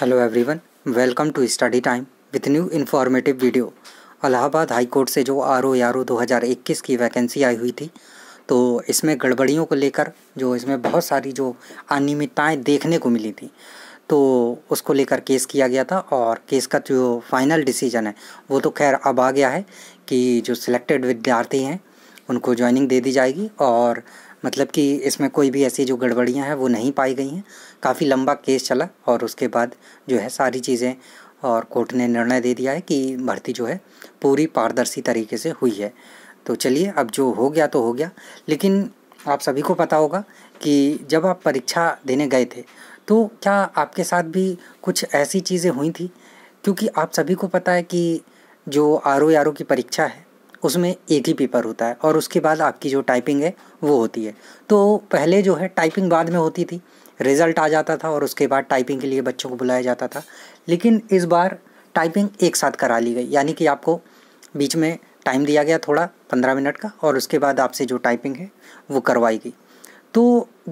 hello everyone welcome to study time with new informative video Allahabad high court से जो R O R O दो की vacancy आई हुई थी तो इसमें गड़बड़ियों को लेकर जो इसमें बहुत सारी जो अनियमितताएँ देखने को मिली थी तो उसको लेकर केस किया गया था और केस का जो फाइनल डिसीजन है वो तो खैर अब आ गया है कि जो सिलेक्टेड विद्यार्थी हैं उनको ज्वाइनिंग दे दी जाएगी और मतलब कि इसमें कोई भी ऐसी जो गड़बड़ियाँ हैं वो नहीं पाई गई हैं काफ़ी लंबा केस चला और उसके बाद जो है सारी चीज़ें और कोर्ट ने निर्णय दे दिया है कि भर्ती जो है पूरी पारदर्शी तरीके से हुई है तो चलिए अब जो हो गया तो हो गया लेकिन आप सभी को पता होगा कि जब आप परीक्षा देने गए थे तो क्या आपके साथ भी कुछ ऐसी चीज़ें हुई थी क्योंकि आप सभी को पता है कि जो आर ओ की परीक्षा है उसमें एक ही पेपर होता है और उसके बाद आपकी जो टाइपिंग है वो होती है तो पहले जो है टाइपिंग बाद में होती थी रिज़ल्ट आ जाता था और उसके बाद टाइपिंग के लिए बच्चों को बुलाया जाता था लेकिन इस बार टाइपिंग एक साथ करा ली गई यानी कि आपको बीच में टाइम दिया गया थोड़ा पंद्रह मिनट का और उसके बाद आपसे जो टाइपिंग है वो करवाई गई तो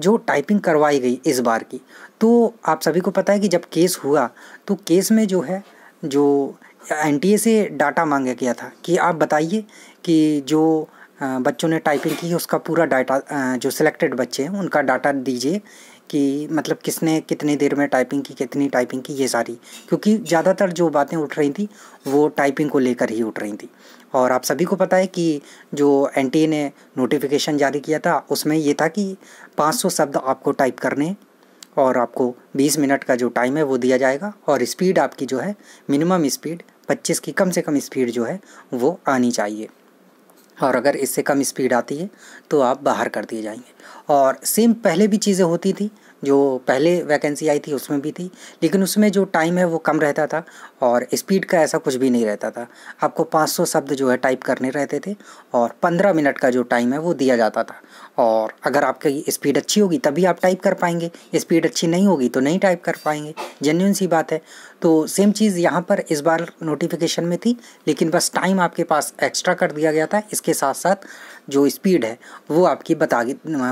जो टाइपिंग करवाई गई इस बार की तो आप सभी को पता है कि जब केस हुआ तो केस में जो है जो एन से डाटा मांगा गया था कि आप बताइए कि जो बच्चों ने टाइपिंग की उसका पूरा डाटा जो सिलेक्टेड बच्चे हैं उनका डाटा दीजिए कि मतलब किसने कितनी देर में टाइपिंग की कितनी टाइपिंग की ये सारी क्योंकि ज़्यादातर जो बातें उठ रही थी वो टाइपिंग को लेकर ही उठ रही थी और आप सभी को पता है कि जो एन ने नोटिफिकेशन जारी किया था उसमें ये था कि 500 शब्द आपको टाइप करने और आपको 20 मिनट का जो टाइम है वो दिया जाएगा और स्पीड आपकी जो है मिनिमम स्पीड 25 की कम से कम स्पीड जो है वो आनी चाहिए और अगर इससे कम स्पीड आती है तो आप बाहर कर दिए जाएंगे और सेम पहले भी चीज़ें होती थी जो पहले वैकेंसी आई थी उसमें भी थी लेकिन उसमें जो टाइम है वो कम रहता था और स्पीड का ऐसा कुछ भी नहीं रहता था आपको 500 शब्द जो है टाइप करने रहते थे और 15 मिनट का जो टाइम है वो दिया जाता था और अगर आपकी स्पीड अच्छी होगी तभी आप टाइप कर पाएंगे स्पीड अच्छी नहीं होगी तो नहीं टाइप कर पाएंगे जेन्यून सी बात है तो सेम चीज़ यहाँ पर इस बार नोटिफिकेशन में थी लेकिन बस टाइम आपके पास एक्स्ट्रा कर दिया गया था इसके साथ साथ जो स्पीड है वो आपकी बता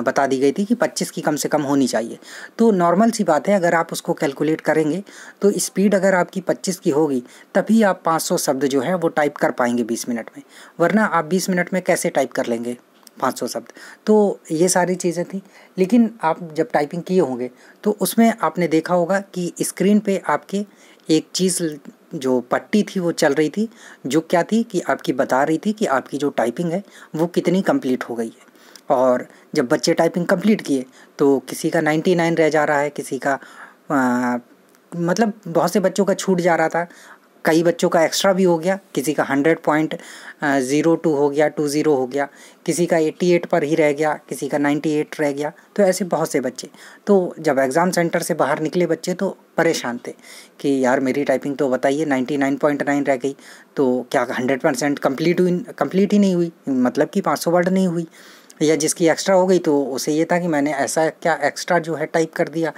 बता दी गई थी कि 25 की कम से कम होनी चाहिए तो नॉर्मल सी बात है अगर आप उसको कैलकुलेट करेंगे तो स्पीड अगर आपकी 25 की होगी तभी आप 500 शब्द जो है वो टाइप कर पाएंगे 20 मिनट में वरना आप 20 मिनट में कैसे टाइप कर लेंगे 500 शब्द तो ये सारी चीज़ें थी लेकिन आप जब टाइपिंग किए होंगे तो उसमें आपने देखा होगा कि स्क्रीन पर आपके एक चीज़ जो पट्टी थी वो चल रही थी जो क्या थी कि आपकी बता रही थी कि आपकी जो टाइपिंग है वो कितनी कंप्लीट हो गई है और जब बच्चे टाइपिंग कंप्लीट किए तो किसी का नाइन्टी नाइन रह जा रहा है किसी का आ, मतलब बहुत से बच्चों का छूट जा रहा था कई बच्चों का एक्स्ट्रा भी हो गया किसी का हंड्रेड पॉइंट ज़ीरो टू हो गया टू ज़ीरो हो गया किसी का एट्टी एट पर ही रह गया किसी का नाइन्टी एट रह गया तो ऐसे बहुत से बच्चे तो जब एग्ज़ाम सेंटर से बाहर निकले बच्चे तो परेशान थे कि यार मेरी टाइपिंग तो बताइए नाइन्टी नाइन पॉइंट नाइन रह गई तो क्या हंड्रेड परसेंट कम्प्लीट हुई कम्प्लीट ही नहीं हुई मतलब कि पाँच सौ वर्ड नहीं हुई या जिसकी एक्स्ट्रा हो गई तो उसे ये था कि मैंने ऐसा क्या एक्स्ट्रा जो है टाइप कर दिया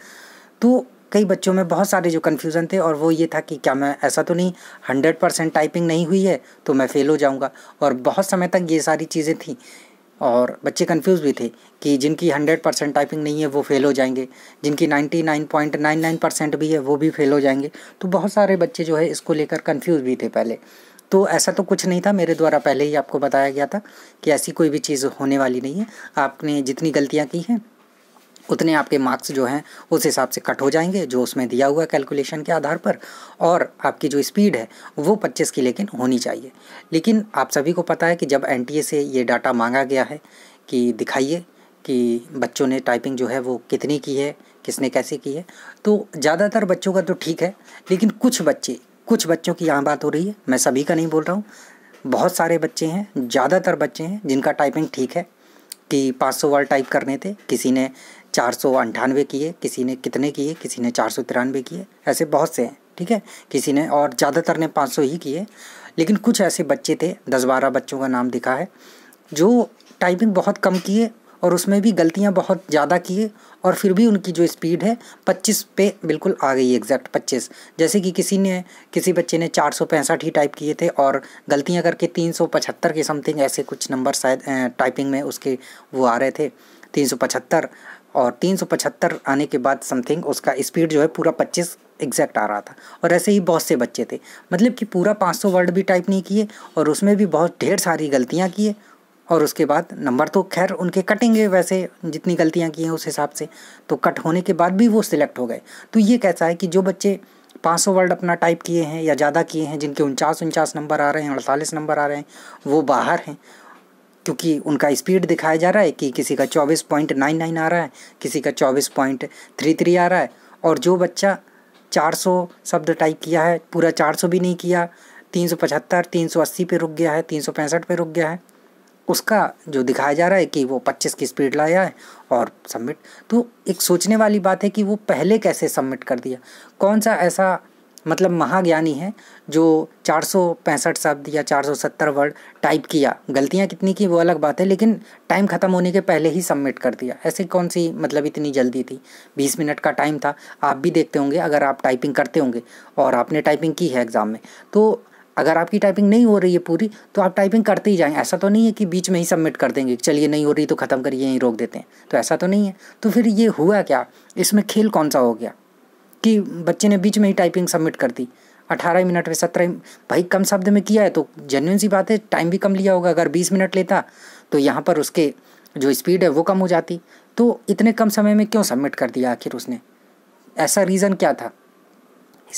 तो कई बच्चों में बहुत सारे जो कन्फ्यूज़न थे और वो ये था कि क्या मैं ऐसा तो नहीं हंड्रेड परसेंट टाइपिंग नहीं हुई है तो मैं फ़ेल हो जाऊँगा और बहुत समय तक ये सारी चीज़ें थी और बच्चे कन्फ्यूज़ भी थे कि जिनकी हंड्रेड परसेंट टाइपिंग नहीं है वो फेल हो जाएंगे जिनकी ninety nine point nine nine percent भी है वो भी फेल हो जाएंगे तो बहुत सारे बच्चे जो है इसको लेकर कन्फ्यूज़ भी थे पहले तो ऐसा तो कुछ नहीं था मेरे द्वारा पहले ही आपको बताया गया था कि ऐसी कोई भी चीज़ होने वाली नहीं है आपने जितनी गलतियाँ की हैं उतने आपके मार्क्स जो हैं उस हिसाब से कट हो जाएंगे जो उसमें दिया हुआ कैलकुलेशन के आधार पर और आपकी जो स्पीड है वो 25 की लेकिन होनी चाहिए लेकिन आप सभी को पता है कि जब एन से ये डाटा मांगा गया है कि दिखाइए कि बच्चों ने टाइपिंग जो है वो कितनी की है किसने कैसे की है तो ज़्यादातर बच्चों का तो ठीक है लेकिन कुछ बच्चे कुछ बच्चों की यहाँ बात हो रही है मैं सभी का नहीं बोल रहा हूँ बहुत सारे बच्चे हैं ज़्यादातर बच्चे हैं जिनका टाइपिंग ठीक है कि 500 वर्ड टाइप करने थे किसी ने चार सौ अंठानवे किए किसी ने कितने किए किसी ने चार सौ तिरानवे किए ऐसे बहुत से हैं ठीक है किसी ने और ज़्यादातर ने पाँच सौ ही किए लेकिन कुछ ऐसे बच्चे थे दस बारह बच्चों का नाम दिखा है जो टाइपिंग बहुत कम किए और उसमें भी गलतियां बहुत ज़्यादा किए और फिर भी उनकी जो स्पीड है पच्चीस पे बिल्कुल आ गई एग्जैक्ट पच्चीस जैसे कि किसी ने किसी बच्चे ने चार सौ पैंसठ ही टाइप किए थे और गलतियां करके तीन सौ पचहत्तर के समथिंग ऐसे कुछ नंबर शायद टाइपिंग में उसके वो आ रहे थे तीन सौ पचहत्तर और 375 आने के बाद समथिंग उसका स्पीड जो है पूरा 25 एग्जैक्ट आ रहा था और ऐसे ही बहुत से बच्चे थे मतलब कि पूरा 500 वर्ड भी टाइप नहीं किए और उसमें भी बहुत ढेर सारी गलतियाँ किए और उसके बाद नंबर तो खैर उनके कटेंगे वैसे जितनी गलतियाँ की हैं उस हिसाब से तो कट होने के बाद भी वो सिलेक्ट हो गए तो ये कैसा है कि जो बच्चे पाँच सौ वर्ड अपना टाइप किए हैं या ज़्यादा किए हैं जिनके उनचास उनचास नंबर आ रहे हैं अड़तालीस नंबर आ रहे हैं वो बाहर हैं क्योंकि उनका स्पीड दिखाया जा रहा है कि किसी का चौबीस पॉइंट नाइन नाइन आ रहा है किसी का चौबीस पॉइंट थ्री थ्री आ रहा है और जो बच्चा चार सौ शब्द टाइप किया है पूरा चार सौ भी नहीं किया तीन सौ पचहत्तर तीन सौ अस्सी पे रुक गया है तीन सौ पैंसठ पे रुक गया है उसका जो दिखाया जा रहा है कि वो पच्चीस की स्पीड लाया है और सबमिट तो एक सोचने वाली बात है कि वो पहले कैसे सबमिट कर दिया कौन सा ऐसा मतलब महाज्ञानी है जो चार शब्द या 470 वर्ड टाइप किया गलतियाँ कितनी की वो अलग बात है लेकिन टाइम ख़त्म होने के पहले ही सबमिट कर दिया ऐसे कौन सी मतलब इतनी जल्दी थी बीस मिनट का टाइम था आप भी देखते होंगे अगर आप टाइपिंग करते होंगे और आपने टाइपिंग की है एग्ज़ाम में तो अगर आपकी टाइपिंग नहीं हो रही है पूरी तो आप टाइपिंग करते ही जाएं ऐसा तो नहीं है कि बीच में ही सबमिट कर देंगे चलिए नहीं हो रही तो ख़त्म करिए यहीं रोक देते हैं तो ऐसा तो नहीं है तो फिर ये हुआ क्या इसमें खेल कौन सा हो गया कि बच्चे ने बीच में ही टाइपिंग सबमिट कर दी अठारह मिनट में सत्रह भाई कम शब्द में किया है तो जेन्यून सी बात है टाइम भी कम लिया होगा अगर बीस मिनट लेता तो यहाँ पर उसके जो स्पीड है वो कम हो जाती तो इतने कम समय में क्यों सबमिट कर दिया आखिर उसने ऐसा रीज़न क्या था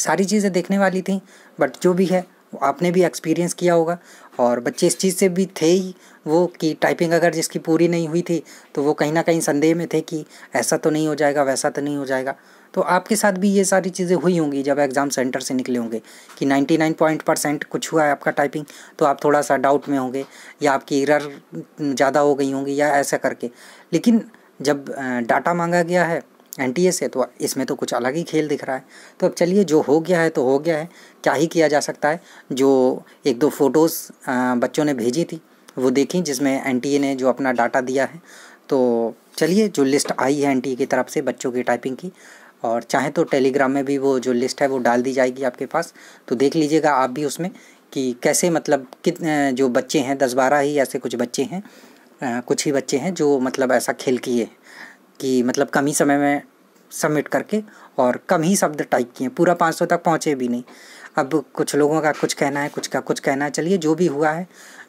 सारी चीज़ें देखने वाली थी बट जो भी है आपने भी एक्सपीरियंस किया होगा और बच्चे इस चीज़ से भी थे ही वो कि टाइपिंग अगर जिसकी पूरी नहीं हुई थी तो वो कहीं ना कहीं संदेह में थे कि ऐसा तो नहीं हो जाएगा वैसा तो नहीं हो जाएगा तो आपके साथ भी ये सारी चीज़ें हुई होंगी जब एग्ज़ाम सेंटर से निकले होंगे कि नाइन्टी नाइन पॉइंट परसेंट कुछ हुआ है आपका टाइपिंग तो आप थोड़ा सा डाउट में होंगे या आपकी इरर ज़्यादा हो गई होंगी या ऐसा करके लेकिन जब डाटा मांगा गया है एन है तो इसमें तो कुछ अलग ही खेल दिख रहा है तो अब चलिए जो हो गया है तो हो गया है क्या ही किया जा सकता है जो एक दो फ़ोटोज़ बच्चों ने भेजी थी वो देखी जिसमें एन ने जो अपना डाटा दिया है तो चलिए जो लिस्ट आई है एन की तरफ से बच्चों की टाइपिंग की और चाहे तो टेलीग्राम में भी वो जो लिस्ट है वो डाल दी जाएगी आपके पास तो देख लीजिएगा आप भी उसमें कि कैसे मतलब कित जो बच्चे हैं दस बारह ही ऐसे कुछ बच्चे हैं कुछ ही बच्चे हैं जो मतलब ऐसा खेल किए हैं कि मतलब कम ही समय में सबमिट करके और कम ही शब्द टाइप किए पूरा पाँच सौ तक पहुँचे भी नहीं अब कुछ लोगों का कुछ कहना है कुछ का कुछ कहना है चलिए जो भी हुआ है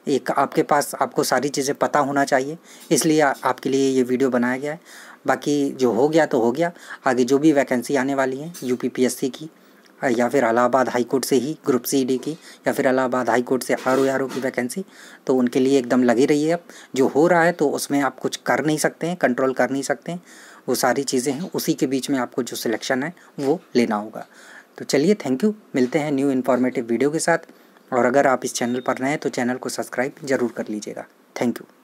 एक आपके पास आपको सारी चीज़ें पता होना चाहिए इसलिए आपके लिए ये वीडियो बनाया गया है बाकी जो हो गया तो हो गया आगे जो भी वैकेंसी आने वाली है यू की या फिर इलाहाबाद हाई कोर्ट से ही ग्रुप सी डी की या फिर इलाहाबाद हाई कोर्ट से आर ओ की वैकेंसी तो उनके लिए एकदम लगी रही है अब जो हो रहा है तो उसमें आप कुछ कर नहीं सकते हैं कंट्रोल कर नहीं सकते हैं वो सारी चीज़ें हैं उसी के बीच में आपको जो सिलेक्शन है वो लेना होगा तो चलिए थैंक यू मिलते हैं न्यू इन्फॉर्मेटिव वीडियो के साथ और अगर आप इस चैनल पर नए हैं तो चैनल को सब्सक्राइब ज़रूर कर लीजिएगा थैंक यू